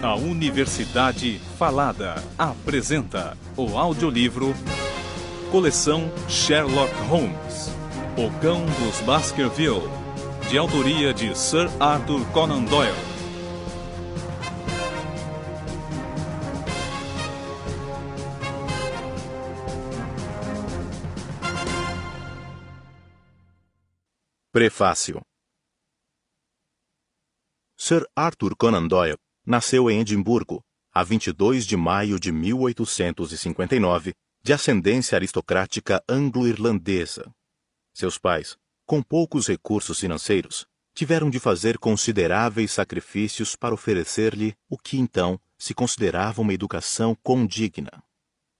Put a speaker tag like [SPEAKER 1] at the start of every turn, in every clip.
[SPEAKER 1] A Universidade Falada apresenta o audiolivro Coleção Sherlock Holmes, O Cão dos Baskerville, de autoria de Sir Arthur Conan Doyle. Prefácio Sir Arthur Conan Doyle nasceu em Edimburgo, a 22 de maio de 1859, de ascendência aristocrática anglo-irlandesa. Seus pais, com poucos recursos financeiros, tiveram de fazer consideráveis sacrifícios para oferecer-lhe o que então se considerava uma educação condigna.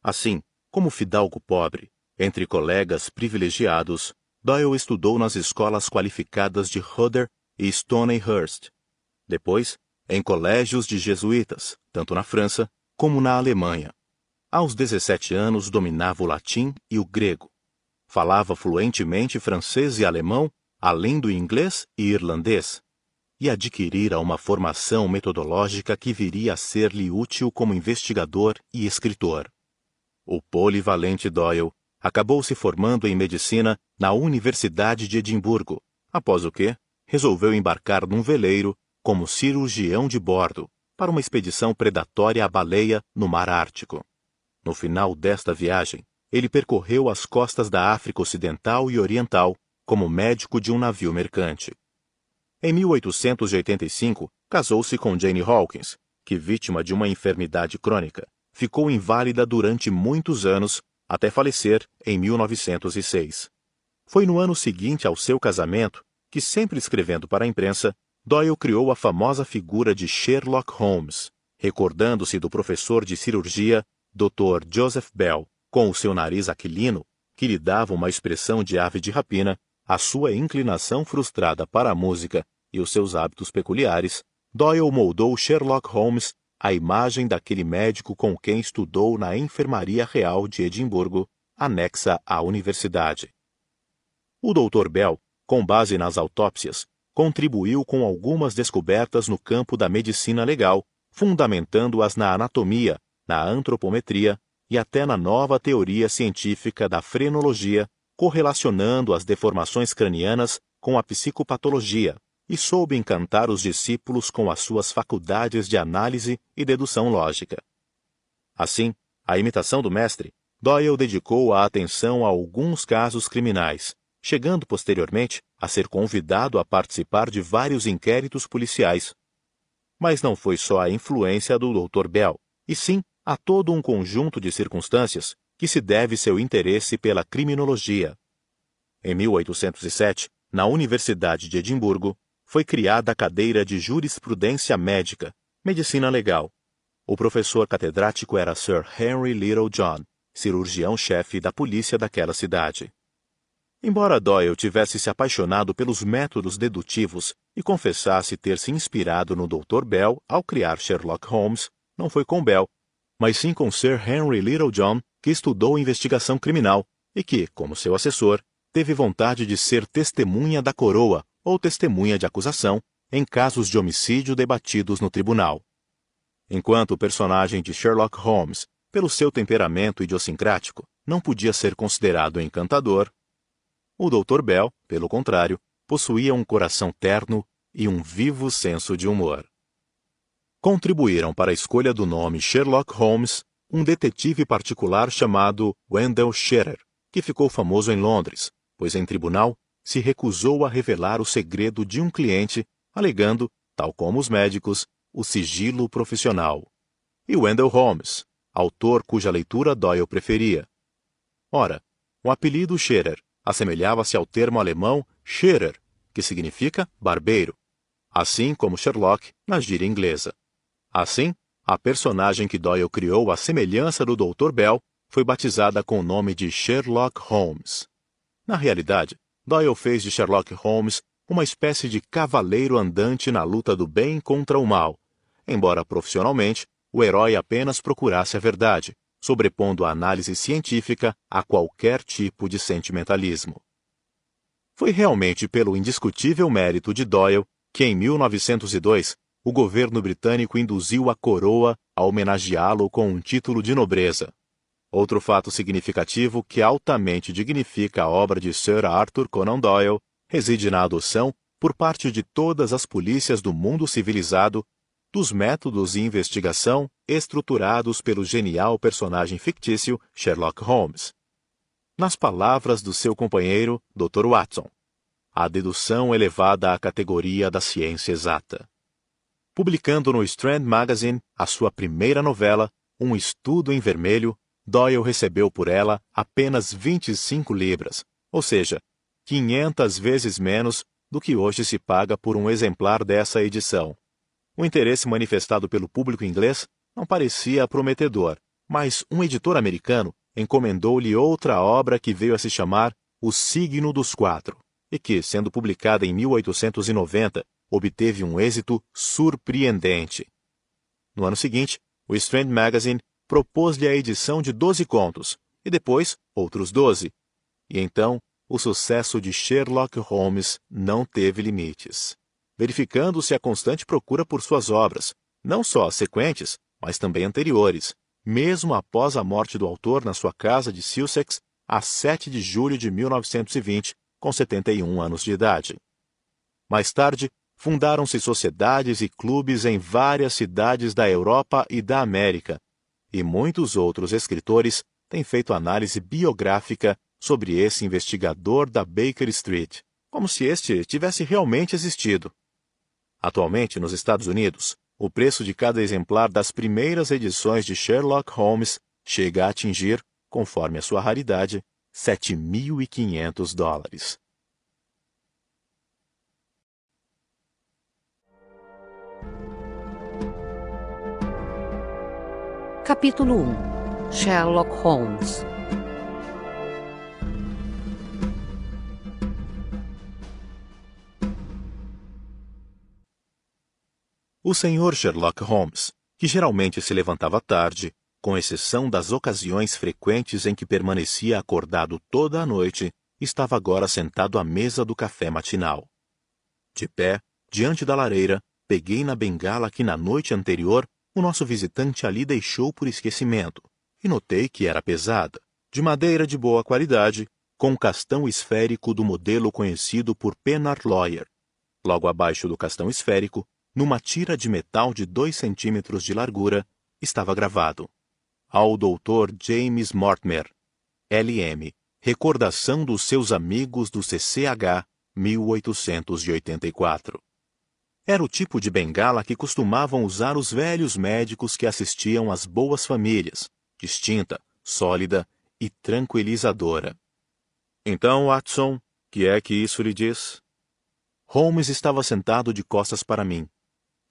[SPEAKER 1] Assim, como fidalgo pobre, entre colegas privilegiados, Doyle estudou nas escolas qualificadas de Hodder e Stoneyhurst. Depois, em colégios de jesuítas, tanto na França como na Alemanha. Aos 17 anos dominava o latim e o grego. Falava fluentemente francês e alemão, além do inglês e irlandês, e adquirira uma formação metodológica que viria a ser-lhe útil como investigador e escritor. O polivalente Doyle acabou se formando em medicina na Universidade de Edimburgo, após o que resolveu embarcar num veleiro como cirurgião de bordo, para uma expedição predatória à baleia no Mar Ártico. No final desta viagem, ele percorreu as costas da África Ocidental e Oriental como médico de um navio mercante. Em 1885, casou-se com Jane Hawkins, que, vítima de uma enfermidade crônica, ficou inválida durante muitos anos até falecer em 1906. Foi no ano seguinte ao seu casamento que, sempre escrevendo para a imprensa, Doyle criou a famosa figura de Sherlock Holmes, recordando-se do professor de cirurgia, Dr. Joseph Bell, com o seu nariz aquilino, que lhe dava uma expressão de ave de rapina, a sua inclinação frustrada para a música e os seus hábitos peculiares, Doyle moldou Sherlock Holmes à imagem daquele médico com quem estudou na Enfermaria Real de Edimburgo, anexa à universidade. O Dr. Bell, com base nas autópsias, contribuiu com algumas descobertas no campo da medicina legal, fundamentando-as na anatomia, na antropometria e até na nova teoria científica da frenologia, correlacionando as deformações cranianas com a psicopatologia, e soube encantar os discípulos com as suas faculdades de análise e dedução lógica. Assim, à imitação do mestre, Doyle dedicou a atenção a alguns casos criminais, chegando posteriormente a ser convidado a participar de vários inquéritos policiais. Mas não foi só a influência do Dr. Bell, e sim a todo um conjunto de circunstâncias que se deve seu interesse pela criminologia. Em 1807, na Universidade de Edimburgo, foi criada a cadeira de Jurisprudência Médica, Medicina Legal. O professor catedrático era Sir Henry Little John, cirurgião-chefe da polícia daquela cidade. Embora Doyle tivesse se apaixonado pelos métodos dedutivos e confessasse ter se inspirado no Dr. Bell ao criar Sherlock Holmes, não foi com Bell, mas sim com Sir Henry Littlejohn, que estudou investigação criminal e que, como seu assessor, teve vontade de ser testemunha da coroa ou testemunha de acusação em casos de homicídio debatidos no tribunal. Enquanto o personagem de Sherlock Holmes, pelo seu temperamento idiosincrático, não podia ser considerado encantador, o Dr. Bell, pelo contrário, possuía um coração terno e um vivo senso de humor. Contribuíram para a escolha do nome Sherlock Holmes um detetive particular chamado Wendell Scherer, que ficou famoso em Londres, pois em tribunal se recusou a revelar o segredo de um cliente, alegando, tal como os médicos, o sigilo profissional. E Wendell Holmes, autor cuja leitura Doyle preferia. Ora, o apelido Scherer assemelhava-se ao termo alemão Scherer, que significa barbeiro, assim como Sherlock na gíria inglesa. Assim, a personagem que Doyle criou à semelhança do Dr. Bell foi batizada com o nome de Sherlock Holmes. Na realidade, Doyle fez de Sherlock Holmes uma espécie de cavaleiro andante na luta do bem contra o mal, embora profissionalmente o herói apenas procurasse a verdade, sobrepondo a análise científica a qualquer tipo de sentimentalismo. Foi realmente pelo indiscutível mérito de Doyle que, em 1902, o governo britânico induziu a coroa a homenageá-lo com um título de nobreza. Outro fato significativo que altamente dignifica a obra de Sir Arthur Conan Doyle reside na adoção, por parte de todas as polícias do mundo civilizado, dos métodos de investigação estruturados pelo genial personagem fictício Sherlock Holmes. Nas palavras do seu companheiro, Dr. Watson, a dedução elevada à categoria da ciência exata. Publicando no Strand Magazine a sua primeira novela, Um Estudo em Vermelho, Doyle recebeu por ela apenas 25 libras, ou seja, 500 vezes menos do que hoje se paga por um exemplar dessa edição. O interesse manifestado pelo público inglês não parecia prometedor, mas um editor americano encomendou-lhe outra obra que veio a se chamar O Signo dos Quatro, e que, sendo publicada em 1890, obteve um êxito surpreendente. No ano seguinte, o Strand Magazine propôs-lhe a edição de 12 contos, e depois outros 12. E então, o sucesso de Sherlock Holmes não teve limites verificando-se a constante procura por suas obras, não só as sequentes, mas também anteriores, mesmo após a morte do autor na sua casa de Sussex, a 7 de julho de 1920, com 71 anos de idade. Mais tarde, fundaram-se sociedades e clubes em várias cidades da Europa e da América, e muitos outros escritores têm feito análise biográfica sobre esse investigador da Baker Street, como se este tivesse realmente existido. Atualmente, nos Estados Unidos, o preço de cada exemplar das primeiras edições de Sherlock Holmes chega a atingir, conforme a sua raridade, 7.500 dólares. Capítulo 1 Sherlock Holmes O senhor Sherlock Holmes, que geralmente se levantava tarde, com exceção das ocasiões frequentes em que permanecia acordado toda a noite, estava agora sentado à mesa do café matinal. De pé, diante da lareira, peguei na bengala que na noite anterior o nosso visitante ali deixou por esquecimento, e notei que era pesada, de madeira de boa qualidade, com castão esférico do modelo conhecido por Pennard Lawyer. Logo abaixo do castão esférico, numa tira de metal de dois centímetros de largura, estava gravado. Ao Dr. James Mortimer, LM, recordação dos seus amigos do CCH, 1884. Era o tipo de bengala que costumavam usar os velhos médicos que assistiam às boas famílias, distinta, sólida e tranquilizadora. Então, Watson, que é que isso lhe diz? Holmes estava sentado de costas para mim,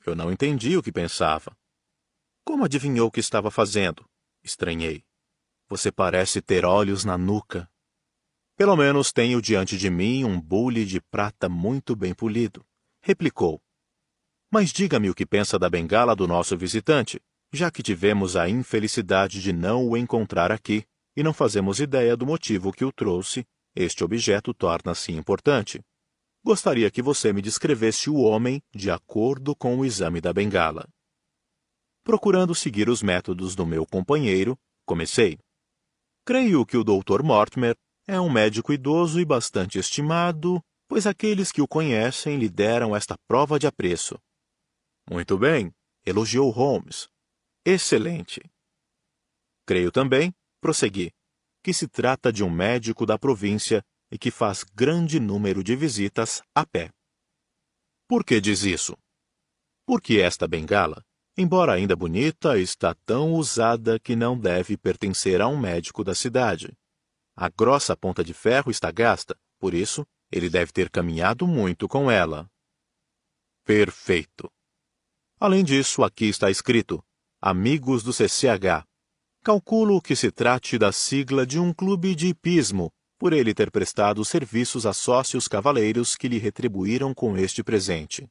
[SPEAKER 1] eu não entendi o que pensava. Como adivinhou o que estava fazendo? Estranhei. Você parece ter olhos na nuca. Pelo menos tenho diante de mim um bule de prata muito bem polido. Replicou. Mas diga-me o que pensa da bengala do nosso visitante, já que tivemos a infelicidade de não o encontrar aqui e não fazemos ideia do motivo que o trouxe, este objeto torna-se importante. Gostaria que você me descrevesse o homem de acordo com o exame da bengala. Procurando seguir os métodos do meu companheiro, comecei. Creio que o Dr. Mortimer é um médico idoso e bastante estimado, pois aqueles que o conhecem lhe deram esta prova de apreço. Muito bem, elogiou Holmes. Excelente. Creio também, prossegui, que se trata de um médico da província e que faz grande número de visitas a pé. Por que diz isso? Porque esta bengala, embora ainda bonita, está tão usada que não deve pertencer a um médico da cidade. A grossa ponta de ferro está gasta, por isso, ele deve ter caminhado muito com ela. Perfeito. Além disso, aqui está escrito: Amigos do CCH. Calculo que se trate da sigla de um clube de hipismo por ele ter prestado serviços a sócios cavaleiros que lhe retribuíram com este presente.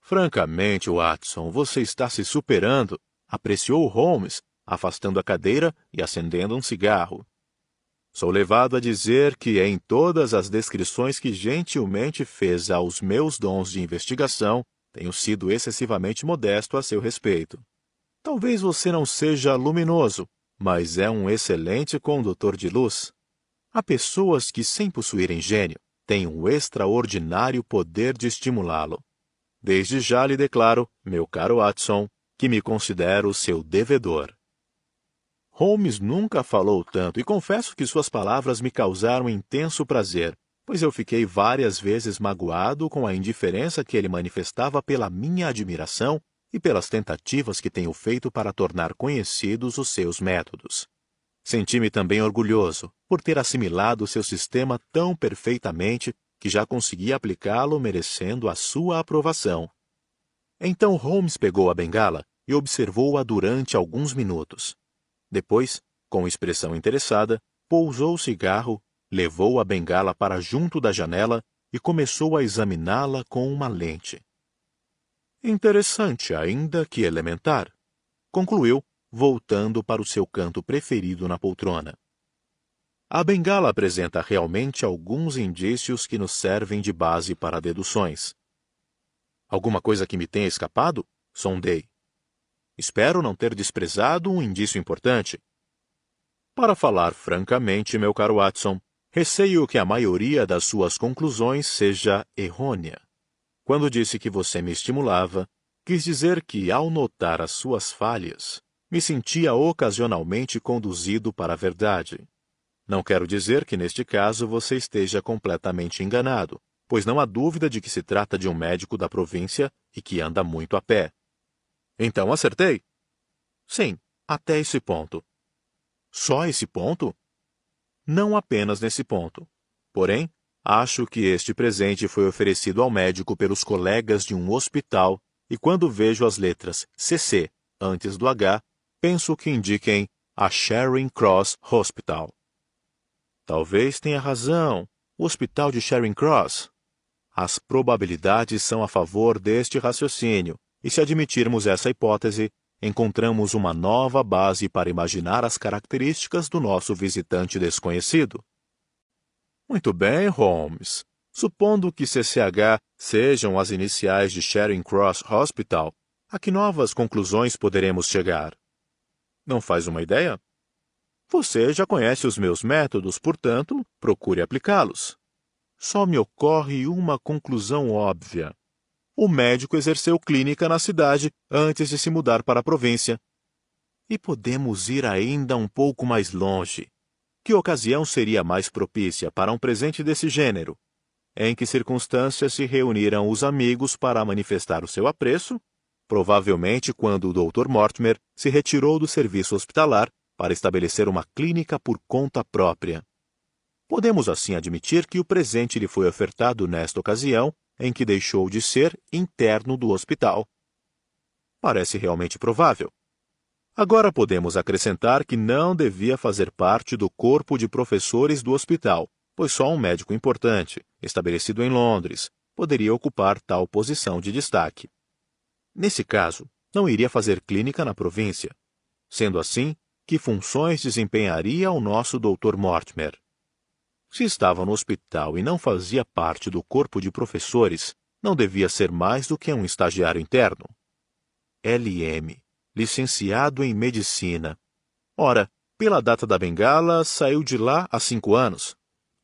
[SPEAKER 1] Francamente, Watson, você está se superando, apreciou Holmes, afastando a cadeira e acendendo um cigarro. Sou levado a dizer que, é em todas as descrições que gentilmente fez aos meus dons de investigação, tenho sido excessivamente modesto a seu respeito. Talvez você não seja luminoso, mas é um excelente condutor de luz. Há pessoas que, sem possuírem gênio, têm um extraordinário poder de estimulá-lo. Desde já lhe declaro, meu caro Watson, que me considero seu devedor. Holmes nunca falou tanto e confesso que suas palavras me causaram intenso prazer, pois eu fiquei várias vezes magoado com a indiferença que ele manifestava pela minha admiração e pelas tentativas que tenho feito para tornar conhecidos os seus métodos. Senti-me também orgulhoso por ter assimilado seu sistema tão perfeitamente que já consegui aplicá-lo merecendo a sua aprovação. Então Holmes pegou a bengala e observou-a durante alguns minutos. Depois, com expressão interessada, pousou o cigarro, levou a bengala para junto da janela e começou a examiná-la com uma lente. Interessante ainda que elementar, concluiu, voltando para o seu canto preferido na poltrona. A bengala apresenta realmente alguns indícios que nos servem de base para deduções. Alguma coisa que me tenha escapado? Sondei. Espero não ter desprezado um indício importante. Para falar francamente, meu caro Watson, receio que a maioria das suas conclusões seja errônea. Quando disse que você me estimulava, quis dizer que, ao notar as suas falhas, me sentia ocasionalmente conduzido para a verdade. Não quero dizer que neste caso você esteja completamente enganado, pois não há dúvida de que se trata de um médico da província e que anda muito a pé. Então acertei? Sim, até esse ponto. Só esse ponto? Não apenas nesse ponto. Porém, acho que este presente foi oferecido ao médico pelos colegas de um hospital, e quando vejo as letras CC antes do H, penso que indiquem a Charing Cross Hospital. Talvez tenha razão, o hospital de Charing Cross. As probabilidades são a favor deste raciocínio, e se admitirmos essa hipótese, encontramos uma nova base para imaginar as características do nosso visitante desconhecido. Muito bem, Holmes. Supondo que CCH sejam as iniciais de Charing Cross Hospital, a que novas conclusões poderemos chegar? Não faz uma ideia? Você já conhece os meus métodos, portanto, procure aplicá-los. Só me ocorre uma conclusão óbvia. O médico exerceu clínica na cidade antes de se mudar para a província. E podemos ir ainda um pouco mais longe. Que ocasião seria mais propícia para um presente desse gênero? Em que circunstâncias se reuniram os amigos para manifestar o seu apreço provavelmente quando o Dr. Mortimer se retirou do serviço hospitalar para estabelecer uma clínica por conta própria. Podemos assim admitir que o presente lhe foi ofertado nesta ocasião em que deixou de ser interno do hospital. Parece realmente provável. Agora podemos acrescentar que não devia fazer parte do corpo de professores do hospital, pois só um médico importante, estabelecido em Londres, poderia ocupar tal posição de destaque. Nesse caso, não iria fazer clínica na província. Sendo assim, que funções desempenharia o nosso Dr. Mortimer? Se estava no hospital e não fazia parte do corpo de professores, não devia ser mais do que um estagiário interno. LM, licenciado em medicina. Ora, pela data da bengala, saiu de lá há cinco anos.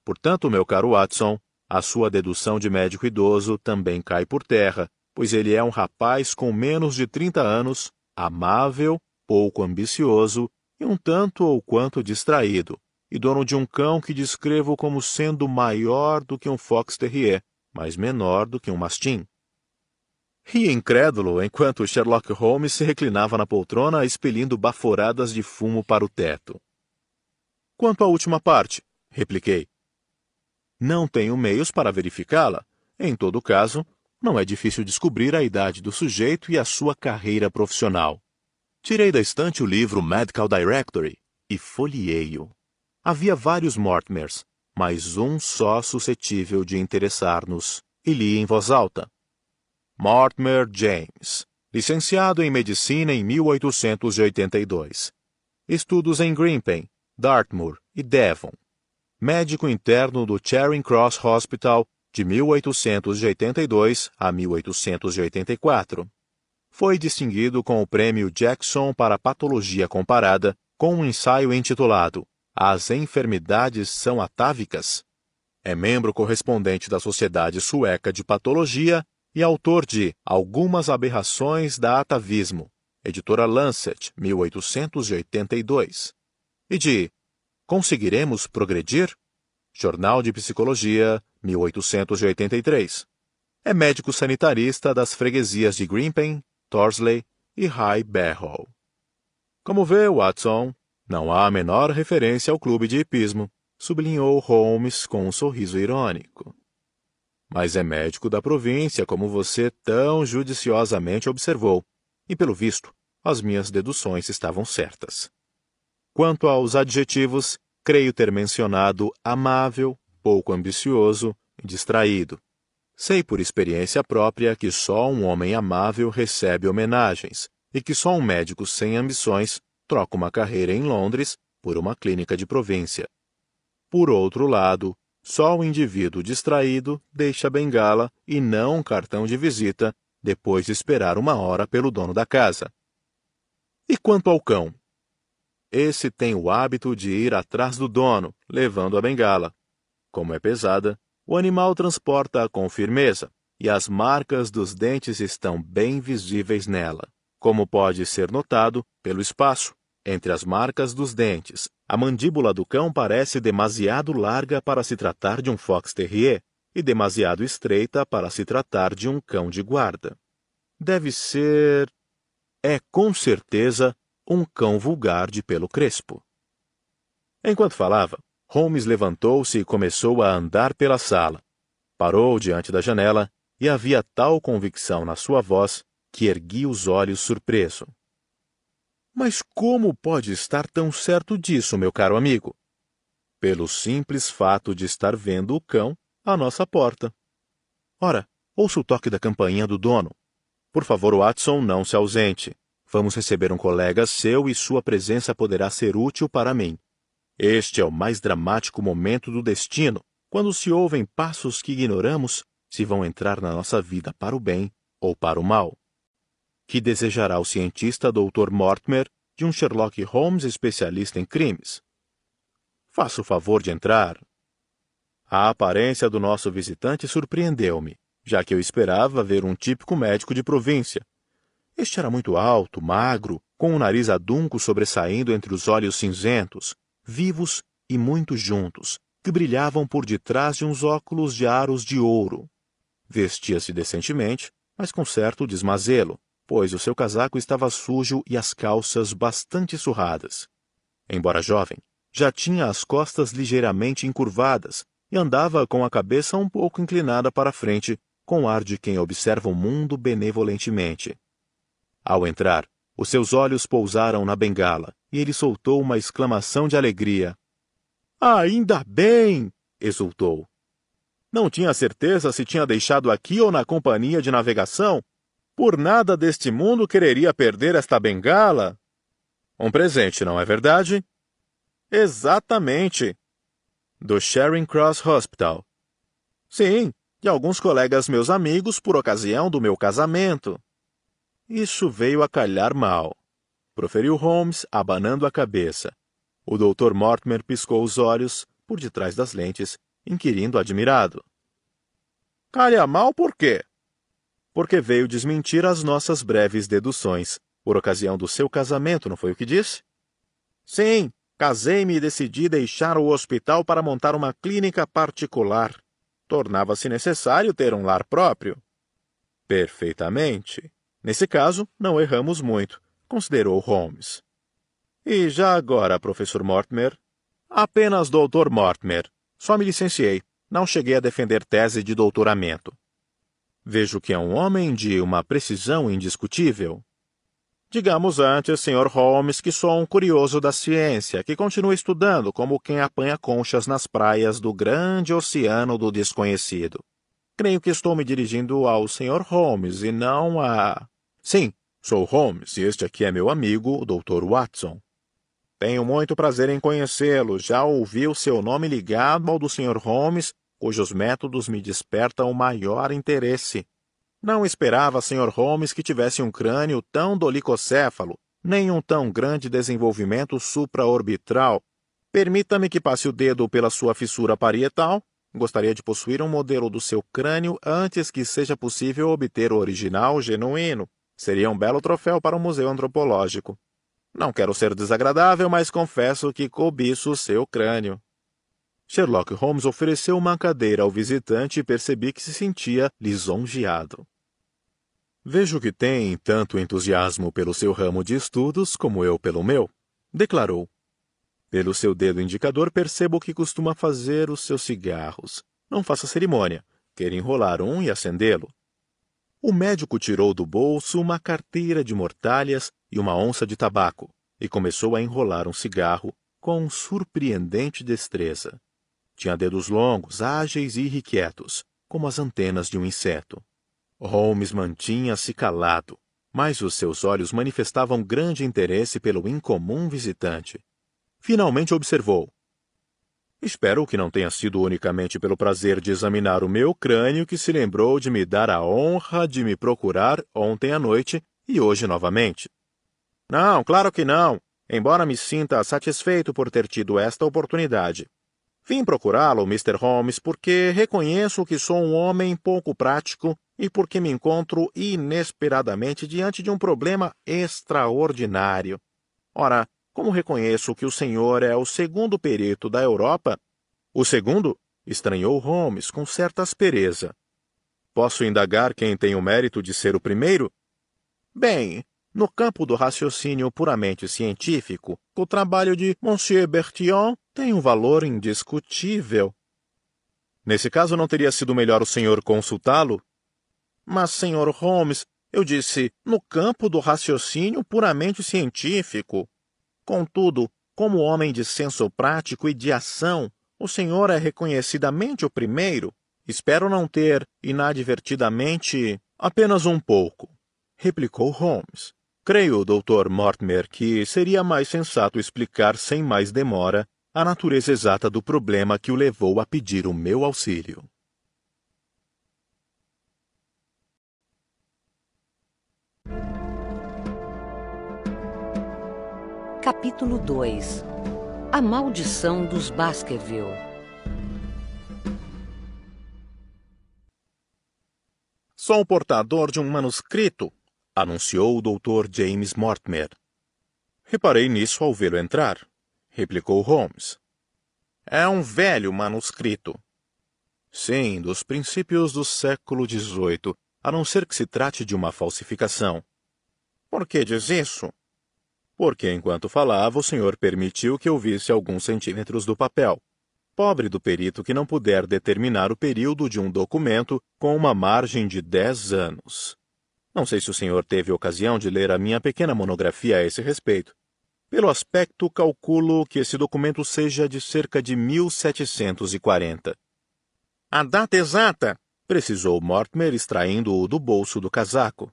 [SPEAKER 1] Portanto, meu caro Watson, a sua dedução de médico idoso também cai por terra, pois ele é um rapaz com menos de 30 anos, amável, pouco ambicioso e um tanto ou quanto distraído, e dono de um cão que descrevo como sendo maior do que um fox terrier, mas menor do que um mastim. Ria incrédulo enquanto Sherlock Holmes se reclinava na poltrona, expelindo baforadas de fumo para o teto. Quanto à última parte, repliquei. Não tenho meios para verificá-la. Em todo caso, não é difícil descobrir a idade do sujeito e a sua carreira profissional. Tirei da estante o livro Medical Directory e folhei-o. Havia vários Mortimers, mas um só suscetível de interessar-nos, e li em voz alta. Mortimer James, licenciado em medicina em 1882. Estudos em Grimpen, Dartmoor e Devon. Médico interno do Charing Cross Hospital de 1882 a 1884. Foi distinguido com o Prêmio Jackson para Patologia Comparada com um ensaio intitulado As Enfermidades São Atávicas. É membro correspondente da Sociedade Sueca de Patologia e autor de Algumas Aberrações da Atavismo, editora Lancet, 1882, e de Conseguiremos Progredir? Jornal de Psicologia, 1883. É médico sanitarista das freguesias de Grimpen, Torsley e High Barrow. Como vê, Watson, não há a menor referência ao clube de hipismo, sublinhou Holmes com um sorriso irônico. Mas é médico da província, como você tão judiciosamente observou, e pelo visto, as minhas deduções estavam certas. Quanto aos adjetivos, creio ter mencionado amável, pouco ambicioso, distraído. Sei por experiência própria que só um homem amável recebe homenagens e que só um médico sem ambições troca uma carreira em Londres por uma clínica de província. Por outro lado, só o indivíduo distraído deixa a bengala e não um cartão de visita depois de esperar uma hora pelo dono da casa. E quanto ao cão? Esse tem o hábito de ir atrás do dono, levando a bengala, como é pesada, o animal transporta-a com firmeza, e as marcas dos dentes estão bem visíveis nela, como pode ser notado pelo espaço entre as marcas dos dentes. A mandíbula do cão parece demasiado larga para se tratar de um fox terrier e demasiado estreita para se tratar de um cão de guarda. Deve ser é com certeza um cão vulgar de pelo crespo. Enquanto falava, Holmes levantou-se e começou a andar pela sala. Parou diante da janela, e havia tal convicção na sua voz que ergui os olhos surpreso. Mas como pode estar tão certo disso, meu caro amigo? Pelo simples fato de estar vendo o cão à nossa porta. Ora, ouça o toque da campainha do dono. Por favor, Watson, não se ausente. Vamos receber um colega seu e sua presença poderá ser útil para mim. Este é o mais dramático momento do destino, quando se ouvem passos que ignoramos se vão entrar na nossa vida para o bem ou para o mal. Que desejará o cientista Dr. Mortimer de um Sherlock Holmes especialista em crimes? Faça o favor de entrar. A aparência do nosso visitante surpreendeu-me, já que eu esperava ver um típico médico de província. Este era muito alto, magro, com o um nariz adunco sobressaindo entre os olhos cinzentos, vivos e muito juntos, que brilhavam por detrás de uns óculos de aros de ouro. Vestia-se decentemente, mas com certo desmazelo, pois o seu casaco estava sujo e as calças bastante surradas. Embora jovem, já tinha as costas ligeiramente encurvadas e andava com a cabeça um pouco inclinada para a frente, com o ar de quem observa o mundo benevolentemente. Ao entrar, os seus olhos pousaram na bengala, e ele soltou uma exclamação de alegria. Ainda bem! exultou. Não tinha certeza se tinha deixado aqui ou na companhia de navegação. Por nada deste mundo quereria perder esta bengala. Um presente, não é verdade? Exatamente. Do Charing Cross Hospital. Sim, de alguns colegas meus amigos por ocasião do meu casamento. Isso veio a calhar mal, proferiu Holmes, abanando a cabeça. O doutor Mortimer piscou os olhos, por detrás das lentes, inquirindo admirado. Calha mal por quê? Porque veio desmentir as nossas breves deduções. Por ocasião do seu casamento, não foi o que disse? Sim, casei-me e decidi deixar o hospital para montar uma clínica particular. Tornava-se necessário ter um lar próprio. Perfeitamente. Nesse caso, não erramos muito, considerou Holmes. E já agora, professor Mortimer? Apenas doutor Mortimer. Só me licenciei. Não cheguei a defender tese de doutoramento. Vejo que é um homem de uma precisão indiscutível. Digamos antes, Sr. Holmes, que sou um curioso da ciência, que continua estudando como quem apanha conchas nas praias do grande oceano do desconhecido. Creio que estou me dirigindo ao Sr. Holmes e não a. Sim, sou Holmes e este aqui é meu amigo, o Dr. Watson. Tenho muito prazer em conhecê-lo. Já ouvi o seu nome ligado ao do Sr. Holmes, cujos métodos me despertam o maior interesse. Não esperava, Sr. Holmes, que tivesse um crânio tão dolicocéfalo, nem um tão grande desenvolvimento supraorbital. Permita-me que passe o dedo pela sua fissura parietal Gostaria de possuir um modelo do seu crânio antes que seja possível obter o original genuíno. Seria um belo troféu para o museu antropológico. Não quero ser desagradável, mas confesso que cobiço o seu crânio. Sherlock Holmes ofereceu uma cadeira ao visitante e percebi que se sentia lisonjeado. Vejo que tem tanto entusiasmo pelo seu ramo de estudos como eu pelo meu, declarou. Pelo seu dedo indicador, percebo o que costuma fazer os seus cigarros. Não faça cerimônia. Quer enrolar um e acendê-lo. O médico tirou do bolso uma carteira de mortalhas e uma onça de tabaco e começou a enrolar um cigarro com surpreendente destreza. Tinha dedos longos, ágeis e irrequietos, como as antenas de um inseto. Holmes mantinha-se calado, mas os seus olhos manifestavam grande interesse pelo incomum visitante finalmente observou. Espero que não tenha sido unicamente pelo prazer de examinar o meu crânio que se lembrou de me dar a honra de me procurar ontem à noite e hoje novamente. Não, claro que não, embora me sinta satisfeito por ter tido esta oportunidade. Vim procurá-lo, Mr. Holmes, porque reconheço que sou um homem pouco prático e porque me encontro inesperadamente diante de um problema extraordinário. Ora, como reconheço que o senhor é o segundo perito da Europa? O segundo? estranhou Holmes com certa aspereza. Posso indagar quem tem o mérito de ser o primeiro? Bem, no campo do raciocínio puramente científico, o trabalho de Monsieur Bertillon tem um valor indiscutível. Nesse caso, não teria sido melhor o senhor consultá-lo? Mas, senhor Holmes, eu disse, no campo do raciocínio puramente científico. Contudo, como homem de senso prático e de ação, o senhor é reconhecidamente o primeiro. Espero não ter, inadvertidamente, apenas um pouco, replicou Holmes. Creio, Dr. Mortimer, que seria mais sensato explicar sem mais demora a natureza exata do problema que o levou a pedir o meu auxílio. Capítulo 2 A Maldição dos Baskerville Sou o portador de um manuscrito, anunciou o doutor James Mortimer. Reparei nisso ao vê-lo entrar, replicou Holmes. É um velho manuscrito. Sim, dos princípios do século XVIII, a não ser que se trate de uma falsificação. Por que diz isso? porque enquanto falava, o senhor permitiu que eu visse alguns centímetros do papel. Pobre do perito que não puder determinar o período de um documento com uma margem de dez anos. Não sei se o senhor teve ocasião de ler a minha pequena monografia a esse respeito. Pelo aspecto, calculo que esse documento seja de cerca de 1740. A data exata! precisou Mortimer, extraindo-o do bolso do casaco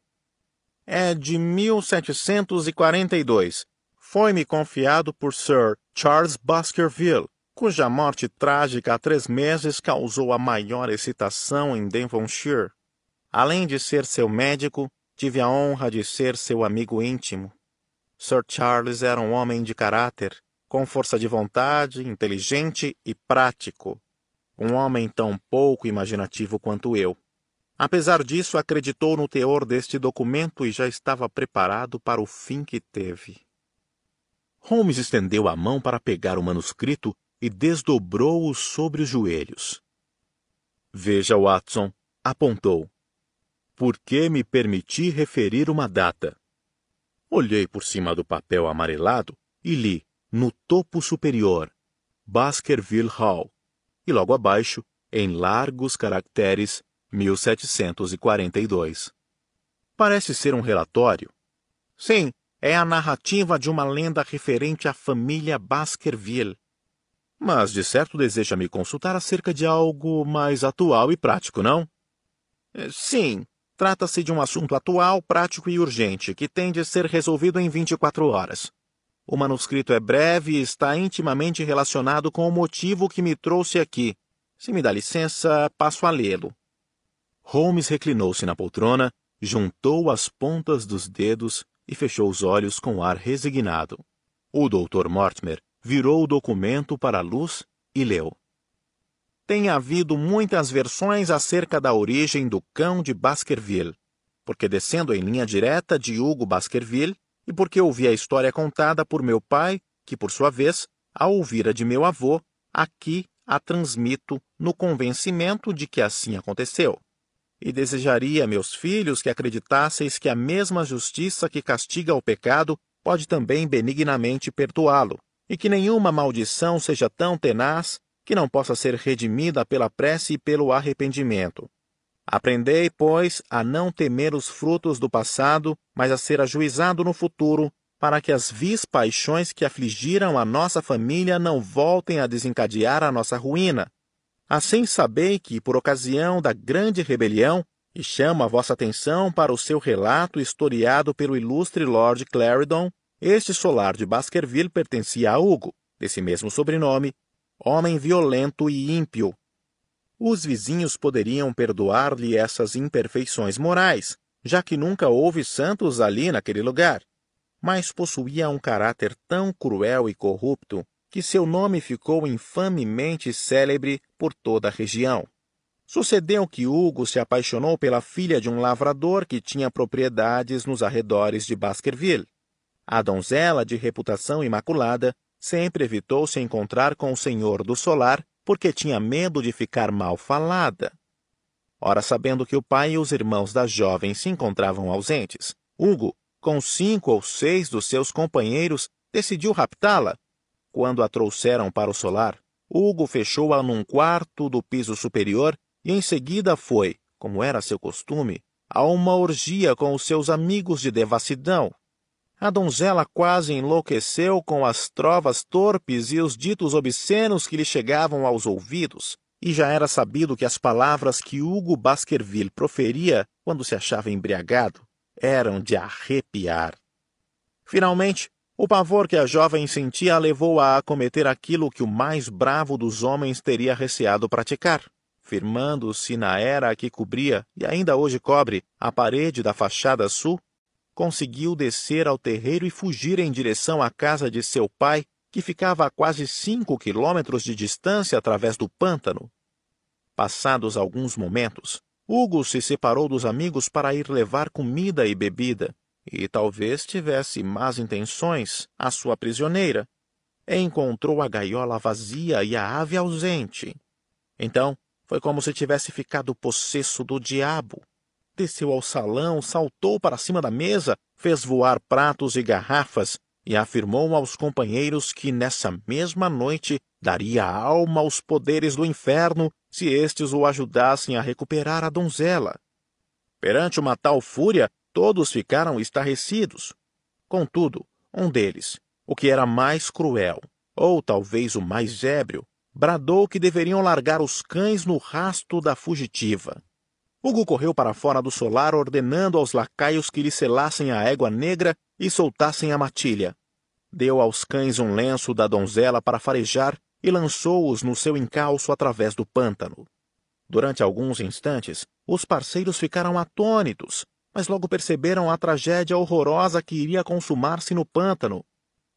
[SPEAKER 1] é de 1742. Foi-me confiado por Sir Charles Baskerville, cuja morte trágica há três meses causou a maior excitação em Devonshire. Além de ser seu médico, tive a honra de ser seu amigo íntimo. Sir Charles era um homem de caráter, com força de vontade, inteligente e prático. Um homem tão pouco imaginativo quanto eu. Apesar disso, acreditou no teor deste documento e já estava preparado para o fim que teve. Holmes estendeu a mão para pegar o manuscrito e desdobrou-o sobre os joelhos. Veja, Watson, apontou. Por que me permiti referir uma data? Olhei por cima do papel amarelado e li, no topo superior, Baskerville Hall, e logo abaixo, em largos caracteres, 1742. Parece ser um relatório. Sim, é a narrativa de uma lenda referente à família Baskerville. Mas de certo deseja me consultar acerca de algo mais atual e prático, não? Eh, sim, trata-se de um assunto atual, prático e urgente, que tem de ser resolvido em 24 horas. O manuscrito é breve e está intimamente relacionado com o motivo que me trouxe aqui. Se me dá licença, passo a lê-lo. Holmes reclinou-se na poltrona, juntou as pontas dos dedos e fechou os olhos com ar resignado. O doutor Mortimer virou o documento para a luz e leu. Tem havido muitas versões acerca da origem do cão de Baskerville, porque descendo em linha direta de Hugo Baskerville e porque ouvi a história contada por meu pai, que por sua vez, a ouvira de meu avô, aqui a transmito no convencimento de que assim aconteceu. E desejaria meus filhos que acreditasseis que a mesma justiça que castiga o pecado pode também benignamente perdoá-lo, e que nenhuma maldição seja tão tenaz que não possa ser redimida pela prece e pelo arrependimento. Aprendei, pois, a não temer os frutos do passado, mas a ser ajuizado no futuro, para que as vis paixões que afligiram a nossa família não voltem a desencadear a nossa ruína, Assim sabei que, por ocasião da grande rebelião, e chamo a vossa atenção para o seu relato historiado pelo ilustre Lord Clarendon, este solar de Baskerville pertencia a Hugo, desse mesmo sobrenome, homem violento e ímpio. Os vizinhos poderiam perdoar-lhe essas imperfeições morais, já que nunca houve santos ali naquele lugar, mas possuía um caráter tão cruel e corrupto que seu nome ficou infamemente célebre por toda a região. Sucedeu que Hugo se apaixonou pela filha de um lavrador que tinha propriedades nos arredores de Baskerville. A donzela, de reputação imaculada, sempre evitou se encontrar com o senhor do solar porque tinha medo de ficar mal falada. Ora, sabendo que o pai e os irmãos da jovem se encontravam ausentes, Hugo, com cinco ou seis dos seus companheiros, decidiu raptá-la quando a trouxeram para o solar, Hugo fechou-a num quarto do piso superior e em seguida foi, como era seu costume, a uma orgia com os seus amigos de devassidão. A donzela quase enlouqueceu com as trovas torpes e os ditos obscenos que lhe chegavam aos ouvidos, e já era sabido que as palavras que Hugo Baskerville proferia quando se achava embriagado eram de arrepiar. Finalmente, o pavor que a jovem sentia a levou-a a cometer aquilo que o mais bravo dos homens teria receado praticar, firmando-se na era que cobria, e ainda hoje cobre, a parede da fachada sul, conseguiu descer ao terreiro e fugir em direção à casa de seu pai, que ficava a quase cinco quilômetros de distância através do pântano. Passados alguns momentos, Hugo se separou dos amigos para ir levar comida e bebida e talvez tivesse más intenções, a sua prisioneira, encontrou a gaiola vazia e a ave ausente. Então, foi como se tivesse ficado possesso do diabo. Desceu ao salão, saltou para cima da mesa, fez voar pratos e garrafas e afirmou aos companheiros que nessa mesma noite daria alma aos poderes do inferno se estes o ajudassem a recuperar a donzela. Perante uma tal fúria, Todos ficaram estarrecidos. Contudo, um deles, o que era mais cruel, ou talvez o mais ébrio, bradou que deveriam largar os cães no rasto da fugitiva. Hugo correu para fora do solar, ordenando aos lacaios que lhe selassem a égua negra e soltassem a matilha. Deu aos cães um lenço da donzela para farejar e lançou-os no seu encalço através do pântano. Durante alguns instantes, os parceiros ficaram atônitos, mas logo perceberam a tragédia horrorosa que iria consumar-se no pântano.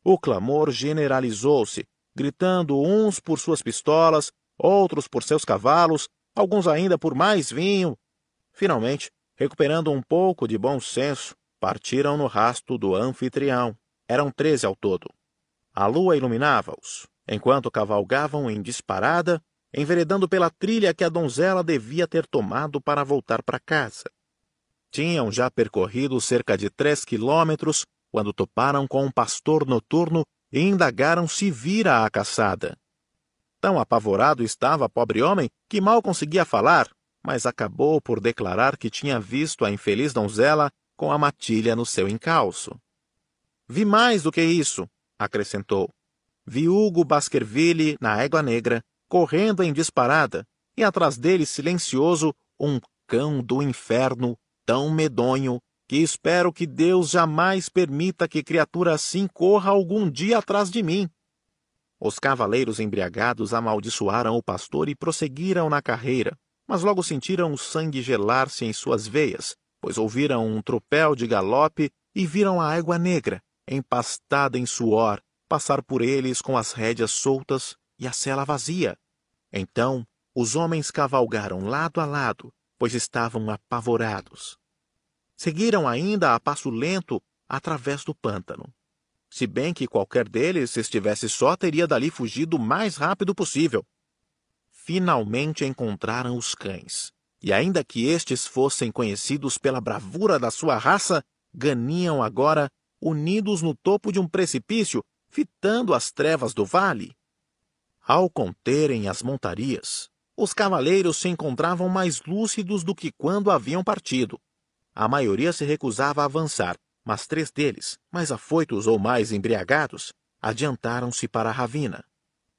[SPEAKER 1] O clamor generalizou-se, gritando uns por suas pistolas, outros por seus cavalos, alguns ainda por mais vinho. Finalmente, recuperando um pouco de bom senso, partiram no rasto do anfitrião. Eram treze ao todo. A lua iluminava-os, enquanto cavalgavam em disparada, enveredando pela trilha que a donzela devia ter tomado para voltar para casa. Tinham já percorrido cerca de três quilômetros quando toparam com um pastor noturno e indagaram se vira a caçada. Tão apavorado estava o pobre homem que mal conseguia falar, mas acabou por declarar que tinha visto a infeliz donzela com a matilha no seu encalço. Vi mais do que isso, acrescentou. Vi Hugo Baskerville na Égua Negra, correndo em disparada, e atrás dele, silencioso, um cão do inferno tão medonho que espero que Deus jamais permita que criatura assim corra algum dia atrás de mim. Os cavaleiros embriagados amaldiçoaram o pastor e prosseguiram na carreira, mas logo sentiram o sangue gelar-se em suas veias, pois ouviram um tropel de galope e viram a égua negra, empastada em suor, passar por eles com as rédeas soltas e a cela vazia. Então, os homens cavalgaram lado a lado, pois estavam apavorados. Seguiram ainda a passo lento através do pântano. Se bem que qualquer deles, se estivesse só, teria dali fugido o mais rápido possível. Finalmente encontraram os cães, e ainda que estes fossem conhecidos pela bravura da sua raça, ganiam agora, unidos no topo de um precipício, fitando as trevas do vale. Ao conterem as montarias, os cavaleiros se encontravam mais lúcidos do que quando haviam partido. A maioria se recusava a avançar, mas três deles, mais afoitos ou mais embriagados, adiantaram-se para a ravina.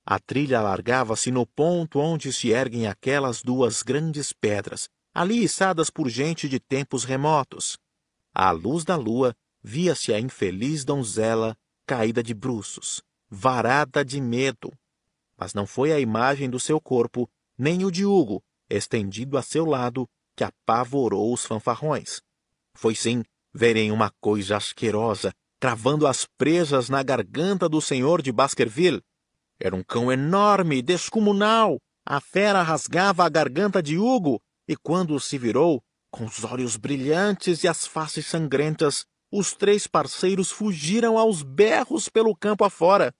[SPEAKER 1] A trilha alargava-se no ponto onde se erguem aquelas duas grandes pedras, ali içadas por gente de tempos remotos. À luz da lua, via-se a infeliz donzela caída de bruços, varada de medo. Mas não foi a imagem do seu corpo, nem o de Hugo, estendido a seu lado, que apavorou os fanfarrões. Foi sim verem uma coisa asquerosa, cravando as presas na garganta do senhor de Baskerville. Era um cão enorme, descomunal. A fera rasgava a garganta de Hugo, e quando se virou, com os olhos brilhantes e as faces sangrentas, os três parceiros fugiram aos berros pelo campo afora.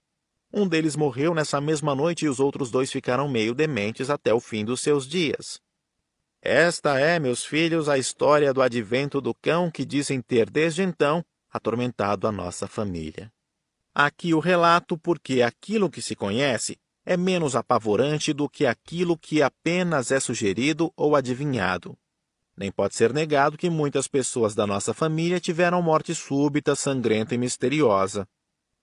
[SPEAKER 1] Um deles morreu nessa mesma noite e os outros dois ficaram meio dementes até o fim dos seus dias. Esta é, meus filhos, a história do advento do cão que dizem ter desde então atormentado a nossa família. Aqui o relato porque aquilo que se conhece é menos apavorante do que aquilo que apenas é sugerido ou adivinhado. Nem pode ser negado que muitas pessoas da nossa família tiveram morte súbita, sangrenta e misteriosa.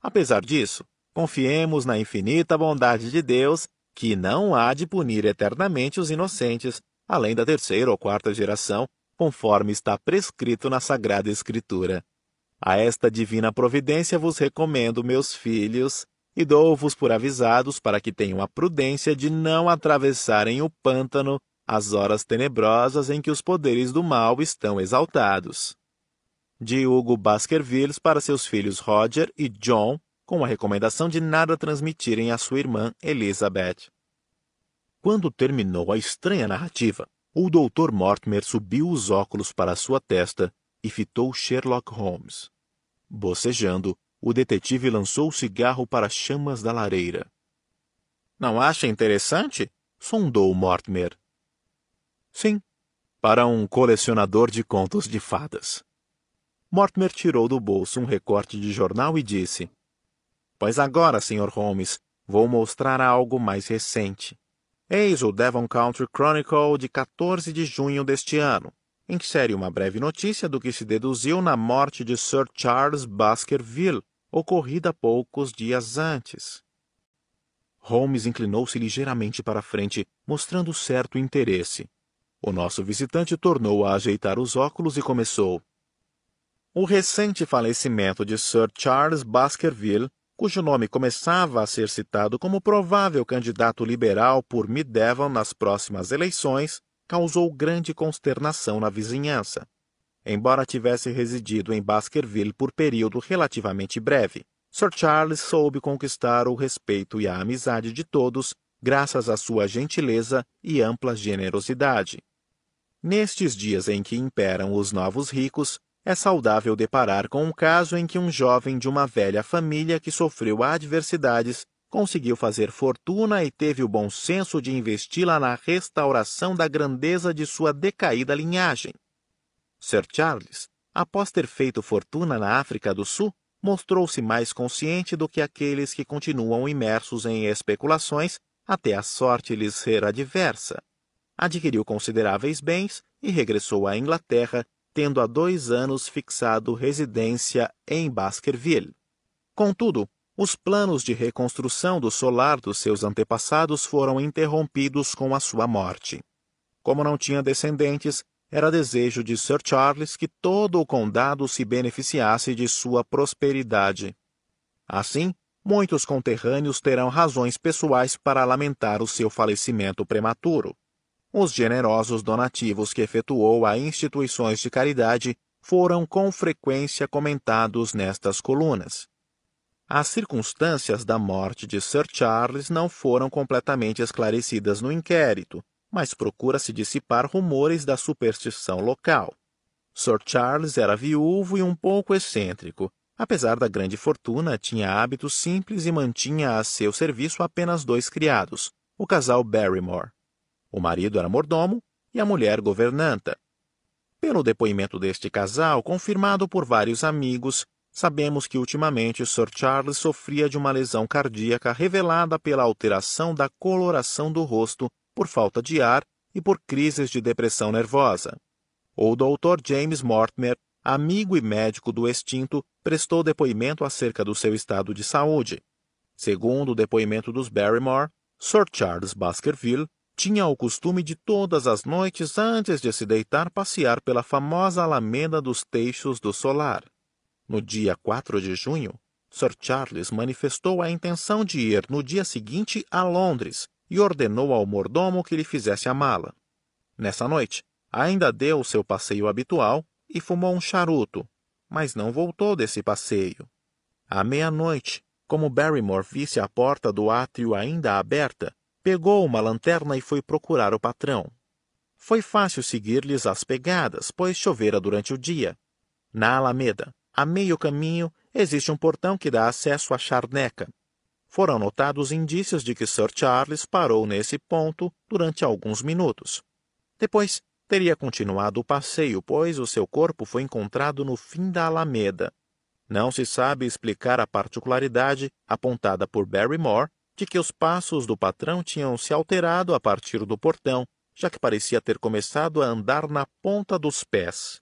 [SPEAKER 1] Apesar disso, confiemos na infinita bondade de Deus, que não há de punir eternamente os inocentes, além da terceira ou quarta geração, conforme está prescrito na Sagrada Escritura. A esta divina providência vos recomendo, meus filhos, e dou-vos por avisados para que tenham a prudência de não atravessarem o pântano às horas tenebrosas em que os poderes do mal estão exaltados. De Hugo Baskerville para seus filhos Roger e John, com a recomendação de nada transmitirem à sua irmã Elizabeth. Quando terminou a estranha narrativa, o Dr. Mortimer subiu os óculos para sua testa e fitou Sherlock Holmes. Bocejando, o detetive lançou o cigarro para as chamas da lareira. Não acha interessante? sondou Mortimer. Sim, para um colecionador de contos de fadas. Mortimer tirou do bolso um recorte de jornal e disse: Pois agora, Sr. Holmes, vou mostrar algo mais recente. Eis o Devon Country Chronicle de 14 de junho deste ano. Insere uma breve notícia do que se deduziu na morte de Sir Charles Baskerville, ocorrida poucos dias antes. Holmes inclinou-se ligeiramente para a frente, mostrando certo interesse. O nosso visitante tornou a ajeitar os óculos e começou. O recente falecimento de Sir Charles Baskerville cujo nome começava a ser citado como provável candidato liberal por Midevan nas próximas eleições, causou grande consternação na vizinhança, embora tivesse residido em Baskerville por período relativamente breve. Sir Charles soube conquistar o respeito e a amizade de todos graças à sua gentileza e ampla generosidade. Nestes dias em que imperam os novos ricos, é saudável deparar com um caso em que um jovem de uma velha família que sofreu adversidades conseguiu fazer fortuna e teve o bom senso de investi-la na restauração da grandeza de sua decaída linhagem. Sir Charles, após ter feito fortuna na África do Sul, mostrou-se mais consciente do que aqueles que continuam imersos em especulações até a sorte lhes ser adversa. Adquiriu consideráveis bens e regressou à Inglaterra tendo há dois anos fixado residência em Baskerville. Contudo, os planos de reconstrução do solar dos seus antepassados foram interrompidos com a sua morte. Como não tinha descendentes, era desejo de Sir Charles que todo o condado se beneficiasse de sua prosperidade. Assim, muitos conterrâneos terão razões pessoais para lamentar o seu falecimento prematuro. Os generosos donativos que efetuou a instituições de caridade foram com frequência comentados nestas colunas. As circunstâncias da morte de Sir Charles não foram completamente esclarecidas no inquérito, mas procura-se dissipar rumores da superstição local. Sir Charles era viúvo e um pouco excêntrico. Apesar da grande fortuna, tinha hábitos simples e mantinha a seu serviço apenas dois criados, o casal Barrymore. O marido era mordomo e a mulher governanta. Pelo depoimento deste casal, confirmado por vários amigos, sabemos que ultimamente Sir Charles sofria de uma lesão cardíaca revelada pela alteração da coloração do rosto por falta de ar e por crises de depressão nervosa. O Dr. James Mortimer, amigo e médico do extinto, prestou depoimento acerca do seu estado de saúde. Segundo o depoimento dos Barrymore, Sir Charles Baskerville tinha o costume de todas as noites antes de se deitar passear pela famosa Alameda dos Teixos do Solar. No dia 4 de junho, Sir Charles manifestou a intenção de ir no dia seguinte a Londres e ordenou ao mordomo que lhe fizesse a mala. Nessa noite, ainda deu o seu passeio habitual e fumou um charuto, mas não voltou desse passeio. À meia-noite, como Barrymore visse a porta do átrio ainda aberta, Pegou uma lanterna e foi procurar o patrão. Foi fácil seguir-lhes as pegadas, pois chovera durante o dia. Na Alameda, a meio caminho, existe um portão que dá acesso à charneca. Foram notados indícios de que Sir Charles parou nesse ponto durante alguns minutos. Depois, teria continuado o passeio, pois o seu corpo foi encontrado no fim da Alameda. Não se sabe explicar a particularidade apontada por Barrymore de que os passos do patrão tinham se alterado a partir do portão, já que parecia ter começado a andar na ponta dos pés.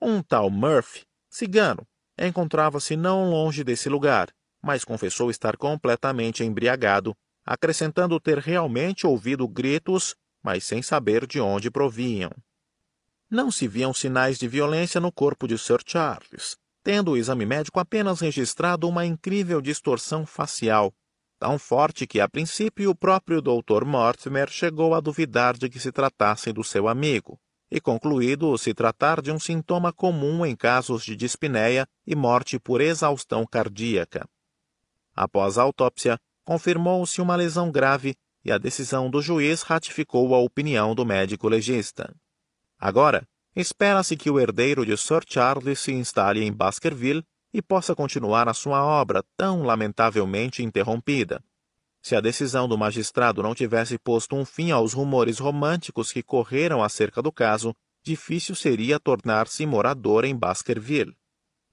[SPEAKER 1] Um tal Murphy, cigano, encontrava-se não longe desse lugar, mas confessou estar completamente embriagado, acrescentando ter realmente ouvido gritos, mas sem saber de onde provinham. Não se viam sinais de violência no corpo de Sir Charles, tendo o exame médico apenas registrado uma incrível distorção facial, tão forte que, a princípio, o próprio Dr. Mortimer chegou a duvidar de que se tratasse do seu amigo, e concluído se tratar de um sintoma comum em casos de dispneia e morte por exaustão cardíaca. Após a autópsia, confirmou-se uma lesão grave e a decisão do juiz ratificou a opinião do médico legista. Agora, espera-se que o herdeiro de Sir Charles se instale em Baskerville e possa continuar a sua obra tão lamentavelmente interrompida. Se a decisão do magistrado não tivesse posto um fim aos rumores românticos que correram acerca do caso, difícil seria tornar-se morador em Baskerville.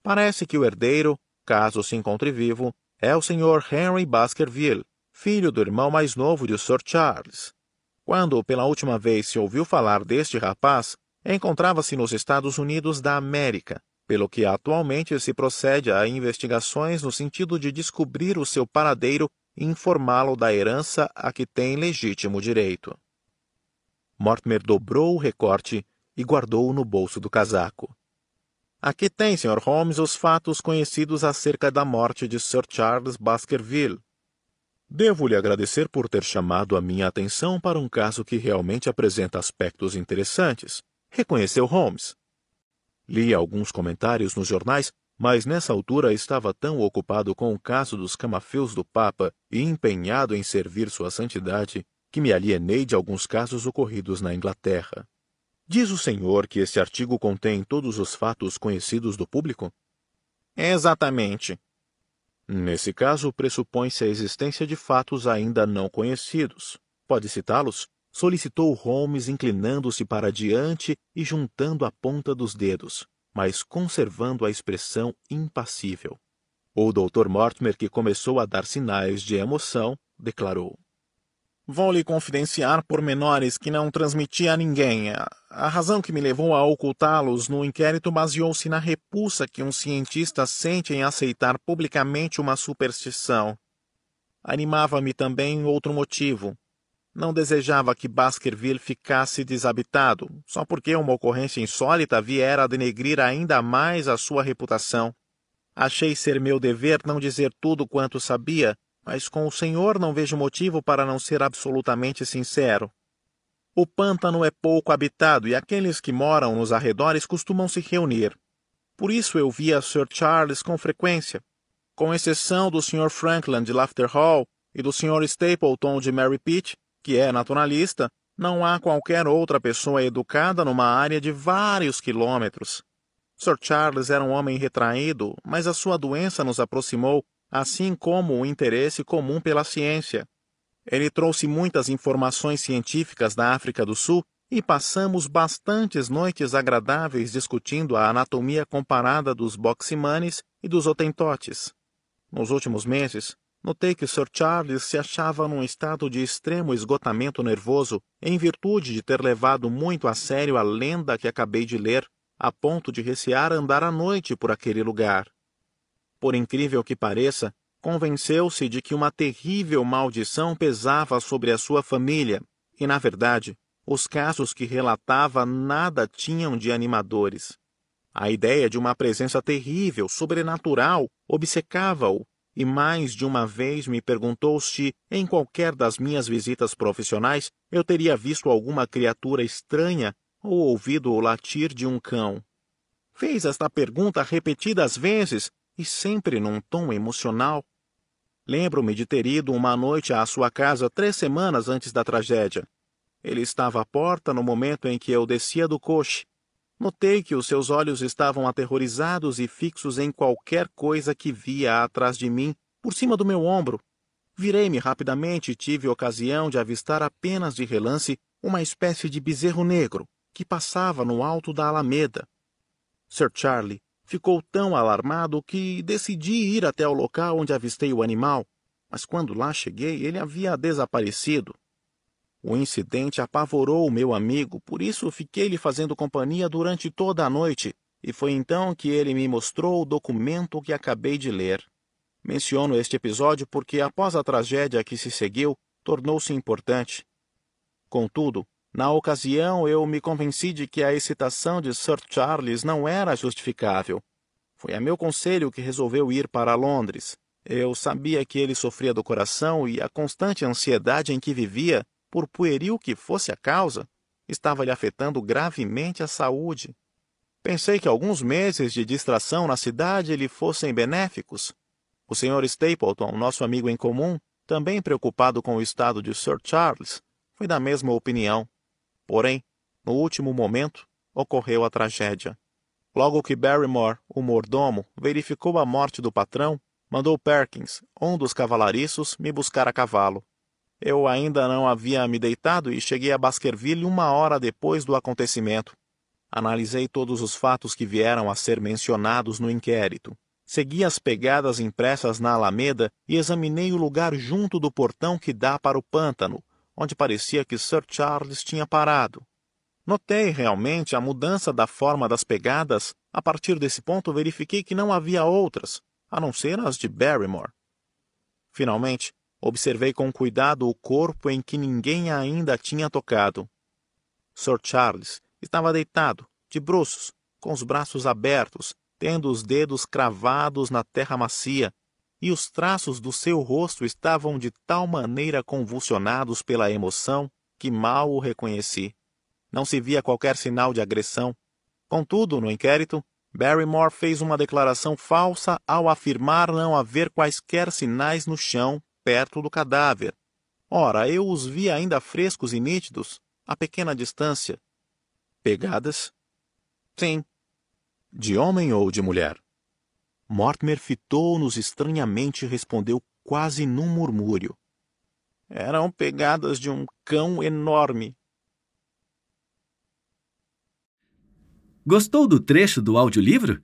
[SPEAKER 1] Parece que o herdeiro, caso se encontre vivo, é o Sr. Henry Baskerville, filho do irmão mais novo de Sir Charles. Quando pela última vez se ouviu falar deste rapaz, encontrava-se nos Estados Unidos da América pelo que atualmente se procede a investigações no sentido de descobrir o seu paradeiro e informá-lo da herança a que tem legítimo direito. Mortimer dobrou o recorte e guardou-o no bolso do casaco. Aqui tem, Sr. Holmes, os fatos conhecidos acerca da morte de Sir Charles Baskerville. Devo lhe agradecer por ter chamado a minha atenção para um caso que realmente apresenta aspectos interessantes, reconheceu Holmes li alguns comentários nos jornais, mas nessa altura estava tão ocupado com o caso dos camafeus do Papa e empenhado em servir sua santidade que me alienei de alguns casos ocorridos na Inglaterra. Diz o senhor que esse artigo contém todos os fatos conhecidos do público? Exatamente. Nesse caso, pressupõe-se a existência de fatos ainda não conhecidos. Pode citá-los? solicitou Holmes inclinando-se para diante e juntando a ponta dos dedos, mas conservando a expressão impassível. O Dr. Mortimer, que começou a dar sinais de emoção, declarou: Vou lhe confidenciar pormenores que não transmiti a ninguém. A razão que me levou a ocultá-los no inquérito baseou-se na repulsa que um cientista sente em aceitar publicamente uma superstição. Animava-me também outro motivo não desejava que Baskerville ficasse desabitado, só porque uma ocorrência insólita viera a denegrir ainda mais a sua reputação. Achei ser meu dever não dizer tudo quanto sabia, mas com o senhor não vejo motivo para não ser absolutamente sincero. O pântano é pouco habitado e aqueles que moram nos arredores costumam se reunir. Por isso eu via Sir Charles com frequência. Com exceção do Sr. Franklin de Laughter Hall e do Sr. Stapleton de Mary Pitt, que é naturalista, não há qualquer outra pessoa educada numa área de vários quilômetros. Sir Charles era um homem retraído, mas a sua doença nos aproximou, assim como o interesse comum pela ciência. Ele trouxe muitas informações científicas da África do Sul e passamos bastantes noites agradáveis discutindo a anatomia comparada dos boximanes e dos otentotes. Nos últimos meses, Notei que o Sr. Charles se achava num estado de extremo esgotamento nervoso em virtude de ter levado muito a sério a lenda que acabei de ler, a ponto de recear andar à noite por aquele lugar. Por incrível que pareça, convenceu-se de que uma terrível maldição pesava sobre a sua família, e, na verdade, os casos que relatava nada tinham de animadores. A ideia de uma presença terrível, sobrenatural, obcecava-o e mais de uma vez me perguntou se, em qualquer das minhas visitas profissionais, eu teria visto alguma criatura estranha ou ouvido o latir de um cão. Fez esta pergunta repetidas vezes e sempre num tom emocional. Lembro-me de ter ido uma noite à sua casa três semanas antes da tragédia. Ele estava à porta no momento em que eu descia do coche Notei que os seus olhos estavam aterrorizados e fixos em qualquer coisa que via atrás de mim, por cima do meu ombro. Virei-me rapidamente e tive ocasião de avistar apenas de relance uma espécie de bezerro negro que passava no alto da alameda. Sir Charlie ficou tão alarmado que decidi ir até o local onde avistei o animal, mas quando lá cheguei ele havia desaparecido. O incidente apavorou o meu amigo, por isso fiquei-lhe fazendo companhia durante toda a noite, e foi então que ele me mostrou o documento que acabei de ler. Menciono este episódio porque, após a tragédia que se seguiu, tornou-se importante. Contudo, na ocasião eu me convenci de que a excitação de Sir Charles não era justificável. Foi a meu conselho que resolveu ir para Londres. Eu sabia que ele sofria do coração e a constante ansiedade em que vivia por pueril que fosse a causa, estava lhe afetando gravemente a saúde. Pensei que alguns meses de distração na cidade lhe fossem benéficos. O Sr. Stapleton, nosso amigo em comum, também preocupado com o estado de Sir Charles, foi da mesma opinião. Porém, no último momento, ocorreu a tragédia. Logo que Barrymore, o mordomo, verificou a morte do patrão, mandou Perkins, um dos cavalariços, me buscar a cavalo. Eu ainda não havia me deitado e cheguei a Baskerville uma hora depois do acontecimento. Analisei todos os fatos que vieram a ser mencionados no inquérito. Segui as pegadas impressas na alameda e examinei o lugar junto do portão que dá para o pântano, onde parecia que Sir Charles tinha parado. Notei realmente a mudança da forma das pegadas. A partir desse ponto, verifiquei que não havia outras, a não ser as de Barrymore. Finalmente, Observei com cuidado o corpo em que ninguém ainda tinha tocado. Sir Charles estava deitado, de bruços, com os braços abertos, tendo os dedos cravados na terra macia, e os traços do seu rosto estavam de tal maneira convulsionados pela emoção que mal o reconheci. Não se via qualquer sinal de agressão. Contudo, no inquérito, Barrymore fez uma declaração falsa ao afirmar não haver quaisquer sinais no chão perto do cadáver. Ora, eu os vi ainda frescos e nítidos, a pequena distância. Pegadas? Sim. De homem ou de mulher? Mortimer fitou-nos estranhamente e respondeu quase num murmúrio. Eram pegadas de um cão enorme. Gostou do trecho do audiolivro?